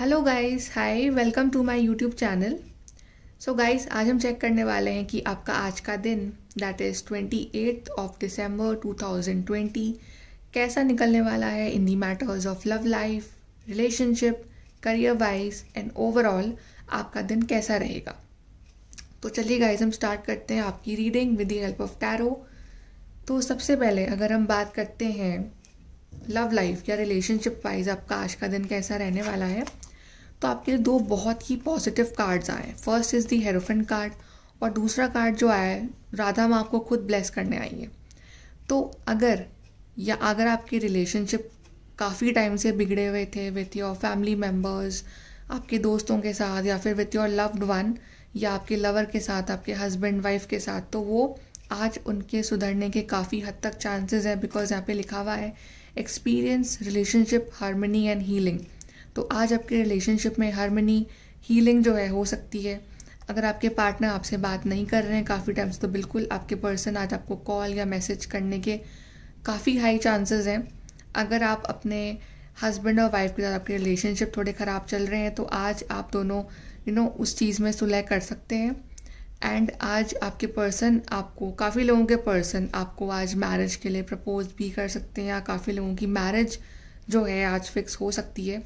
Hello guys hi welcome to my YouTube channel so guys आज हम check करने वाले हैं कि आपका आज का दिन that is twenty eight of December 2020 कैसा निकलने वाला है in the matters of love life relationship career wise and overall आपका दिन कैसा रहेगा तो चलिए गाइज हम स्टार्ट करते हैं आपकी reading with the help of tarot तो सबसे पहले अगर हम बात करते हैं लव लाइफ या रिलेशनशिप वाइज आपका आज का दिन कैसा रहने वाला है तो आपके लिए दो बहुत ही पॉजिटिव कार्ड्स आए first is the Hierophant card और दूसरा कार्ड जो आया है राधा माँ आपको खुद ब्लेस करने आई है तो अगर या अगर आपके रिलेशनशिप काफ़ी टाइम से बिगड़े हुए थे विथ योर फैमिली मेम्बर्स आपके दोस्तों के साथ या फिर विथ योर लव्ड वन या आपके लवर के साथ आपके हस्बैंड वाइफ के साथ तो वो आज उनके सुधरने के काफ़ी हद तक चांसेस हैं बिकॉज यहाँ पे लिखा हुआ है experience relationship harmony and healing तो आज आपके रिलेशनशिप में हारमनी हीलिंग जो है हो सकती है अगर आपके पार्टनर आपसे बात नहीं कर रहे हैं काफ़ी टाइम्स तो बिल्कुल आपके पर्सन आज आपको कॉल या मैसेज करने के काफ़ी हाई चांसेस हैं अगर आप अपने हस्बैंड और वाइफ के साथ आपके रिलेशनशिप थोड़े ख़राब चल रहे हैं तो आज आप दोनों यू नो उस चीज़ में सुलह कर सकते हैं एंड आज आपके पर्सन आपको काफ़ी लोगों के पर्सन आपको आज मैरिज के लिए प्रपोज भी कर सकते हैं या काफ़ी लोगों की मैरिज जो है आज फिक्स हो सकती है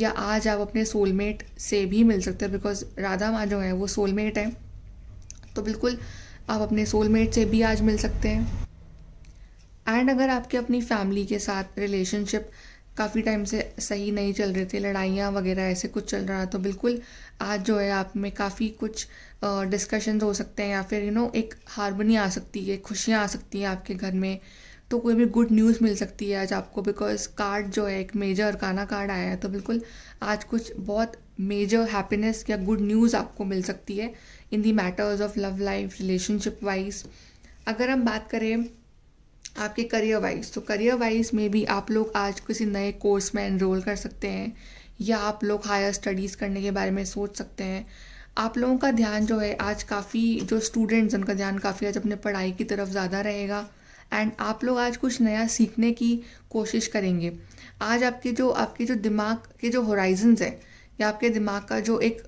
या आज आप अपने सोलमेट से भी मिल सकते हैं बिकॉज राधा माँ जो है वो सोलमेट है तो बिल्कुल आप अपने सोलमेट से भी आज मिल सकते हैं एंड अगर आपके अपनी फैमिली के साथ रिलेशनशिप काफ़ी टाइम से सही नहीं चल रहे थे लड़ाइयाँ वगैरह ऐसे कुछ चल रहा तो बिल्कुल आज जो है आप में काफ़ी कुछ डिस्कशन हो सकते हैं या फिर यू you नो know, एक हारमोनी आ सकती है खुशियाँ आ सकती हैं आपके घर में तो कोई भी गुड न्यूज़ मिल सकती है आज आपको बिकॉज कार्ड जो है एक मेजर अरकाना कार्ड आया है तो बिल्कुल आज कुछ बहुत मेजर हैप्पीनेस या गुड न्यूज़ आपको मिल सकती है in the matters of love life relationship wise अगर हम बात करें आपके करियर वाइज तो करियर वाइज में भी आप लोग आज किसी नए कोर्स में एनरोल कर सकते हैं या आप लोग हायर स्टडीज़ करने के बारे में सोच सकते हैं आप लोगों का ध्यान जो है आज काफ़ी जो स्टूडेंट्स उनका ध्यान काफ़ी आज अपने पढ़ाई की तरफ ज़्यादा रहेगा एंड आप लोग आज कुछ नया सीखने की कोशिश करेंगे आज आपके जो आपके जो दिमाग के जो होराइजन्स हैं या आपके दिमाग का जो एक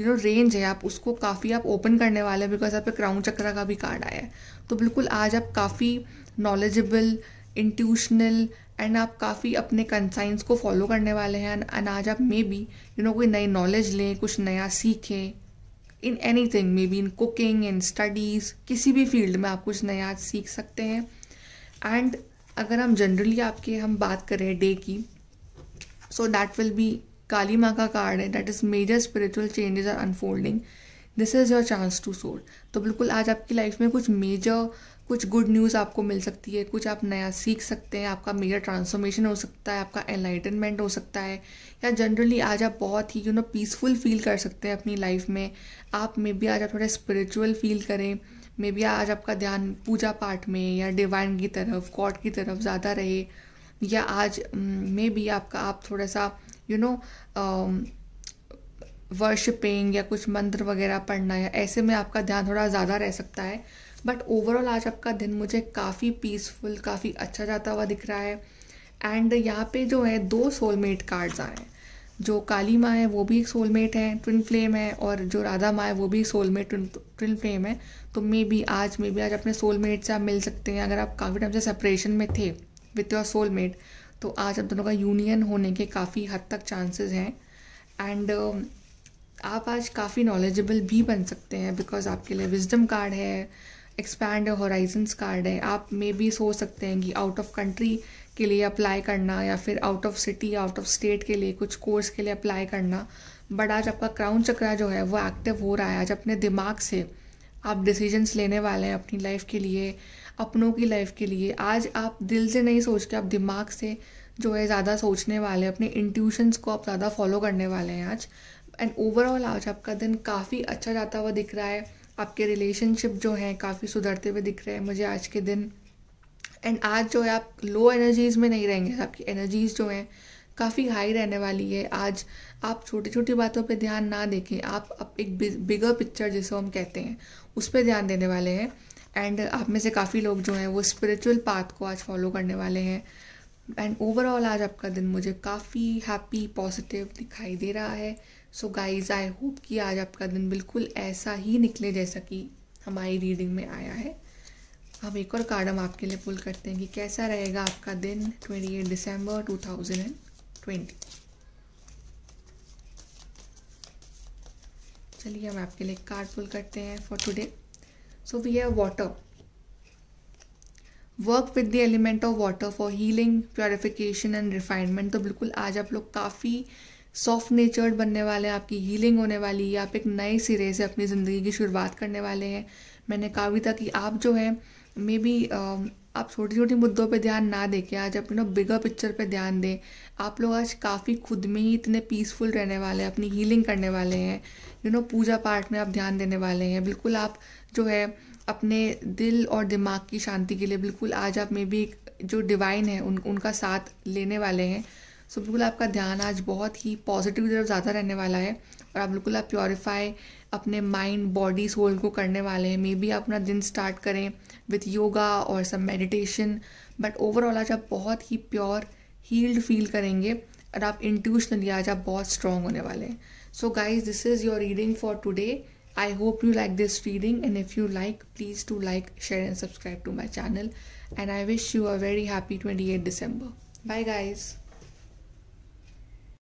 यू नो रेंज है आप उसको काफ़ी आप ओपन करने वाले हैं बिकॉज आप क्राउन चक्र का भी कार्ड आया है तो बिल्कुल आज आप काफ़ी नॉलेजेबल इंट्यूशनल एंड आप काफ़ी अपने कंसाइंस को फॉलो करने वाले हैं एंड आज आप मे बी यू नो कोई नई नॉलेज लें कुछ नया सीखें in anything maybe in cooking in studies किसी भी फील्ड में आप कुछ नया सीख सकते हैं एंड अगर हम जनरली आपके हम बात करें डे की so that will be Kali माँ का कार्ड है that is major spiritual changes are unfolding this is your chance to soul तो बिल्कुल आज आपकी लाइफ में कुछ मेजर कुछ गुड न्यूज़ आपको मिल सकती है कुछ आप नया सीख सकते हैं आपका मेजर ट्रांसफॉर्मेशन हो सकता है आपका एनलाइटनमेंट हो सकता है या जनरली आज आप बहुत ही यू नो पीसफुल फील कर सकते हैं अपनी लाइफ में आप मे बी आज आप थोड़ा स्पिरिचुअल फील करें मे बी आज आपका ध्यान पूजा पाठ में या डिवाइन की तरफ गॉड की तरफ ज़्यादा रहे या आज मे mm, बी आपका आप थोड़ा सा यू नो वर्शिपिंग या कुछ मंत्र वगैरह पढ़ना या ऐसे में आपका ध्यान थोड़ा ज़्यादा रह सकता है बट ओवरऑल आज आपका दिन मुझे काफ़ी पीसफुल काफ़ी अच्छा जाता हुआ दिख रहा है एंड यहाँ पे जो है दो सोलमेट कार्ड्स आए हैं जो काली माँ है वो भी एक सोलमेट है ट्विन फ्लेम है और जो राधा माँ है वो भी सोलमेट ट्विन ट्विन फ्लेम है तो मे बी आज मे बी आज अपने सोलमेट से आप मिल सकते हैं अगर आप काफ़ी टाइम से सेपरेशन में थे विथ योर सोलमेट तो आज आप दोनों का यूनियन होने के काफ़ी हद तक चांसेस हैं एंड uh, um, आप आज काफ़ी नॉलेजेबल भी बन सकते हैं बिकॉज आपके लिए विजडम कार्ड है एक्सपैंड होराइजन्स कार्ड है आप मे बी सोच सकते हैं कि आउट ऑफ कंट्री के लिए अप्लाई करना या फिर out of city out of state के लिए कुछ कोर्स के लिए अप्लाई करना बट आज आपका क्राउन चक्रा जो है वो एक्टिव हो रहा है आज अपने दिमाग से आप डिसीजंस लेने वाले हैं अपनी लाइफ के लिए अपनों की लाइफ के लिए आज आप दिल से नहीं सोच के आप दिमाग से जो है ज़्यादा सोचने वाले हैं अपने इंट्यूशंस को आप ज़्यादा फॉलो करने वाले हैं आज एंड ओवरऑल आज आपका दिन काफ़ी अच्छा जाता हुआ दिख रहा है आपके रिलेशनशिप जो हैं काफ़ी सुधरते हुए दिख रहे हैं मुझे आज के दिन एंड आज जो है आप लो एनर्जीज़ में नहीं रहेंगे आपकी एनर्जीज़ जो हैं काफ़ी हाई रहने वाली है आज आप छोटी छोटी बातों पे ध्यान ना देखें आप अब एक बिगर पिक्चर जिसे हम कहते हैं उस पर ध्यान देने वाले हैं एंड आप में से काफ़ी लोग जो हैं वो स्पिरिचुअल पाथ को आज फॉलो करने वाले हैं एंड ओवरऑल आज आपका दिन मुझे काफ़ी हैप्पी पॉजिटिव दिखाई दे रहा है सो गाइज आई होप कि आज आपका दिन बिल्कुल ऐसा ही निकले जैसा कि हमारी रीडिंग में आया है हम एक और कार्ड हम आपके लिए पुल करते हैं कि कैसा रहेगा आपका दिन 28 दिसंबर 2020 चलिए हम आपके लिए कार्ड पुल करते हैं for today so we have water work with the element of water for healing purification and refinement तो बिल्कुल आज आप लोग काफ़ी सॉफ्ट नेचर्ड बनने वाले हैं आपकी हीलिंग होने वाली है आप एक नए सिरे से अपनी ज़िंदगी की शुरुआत करने वाले हैं मैंने कहा भी था कि आप जो है मे बी आप छोटी छोटी मुद्दों पे ध्यान ना दे के आज अपने बिगर पिक्चर पे ध्यान दें आप लोग आज काफ़ी खुद में ही इतने पीसफुल रहने वाले हैं अपनी हीलिंग करने वाले हैं यू नो पूजा पाठ में आप ध्यान देने वाले हैं बिल्कुल आप जो है अपने दिल और दिमाग की शांति के लिए बिल्कुल आज आप मे बी जो डिवाइन है उन उनका साथ लेने वाले हैं सो बिल्कुल आपका ध्यान आज बहुत ही पॉजिटिव तरफ ज़्यादा रहने वाला है और आप बिल्कुल आप प्योरीफाई अपने माइंड बॉडी सोल को करने वाले हैं मे बी आप अपना दिन स्टार्ट करें विथ योगा और सम मेडिटेशन बट ओवरऑल आज आप बहुत ही प्योर हील्ड फील करेंगे और आप इंट्यूशनली आज आप बहुत स्ट्रांग होने वाले हैं so guys this is your reading for today I hope you like this reading and if you like please do like share and subscribe to my channel and I wish you a very happy 28 December. Bye guys.